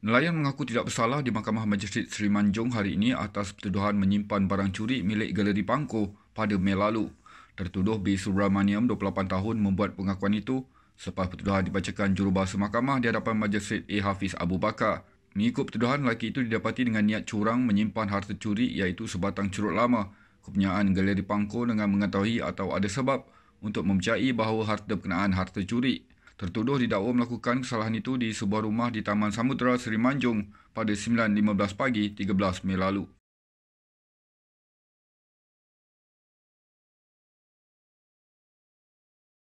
Nelayan mengaku tidak bersalah di Mahkamah Majistret Sri Manjung hari ini atas tuduhan menyimpan barang curi milik Galeri Pangko pada Mei lalu. Tertuduh B. Subramaniam, 28 tahun, membuat pengakuan itu selepas pertuduhan dibacakan jurubahasa mahkamah di hadapan Majistret A. Hafiz Abu Bakar. Mengikut pertuduhan, lelaki itu didapati dengan niat curang menyimpan harta curi iaitu sebatang curut lama, kepunyaan Galeri Pangko dengan mengetahui atau ada sebab untuk mempercayai bahawa harta berkenaan harta curi. Tertuduh didakwa melakukan kesalahan itu di sebuah rumah di Taman Samudera Seri Manjung pada 9.15 pagi 13 Mei lalu.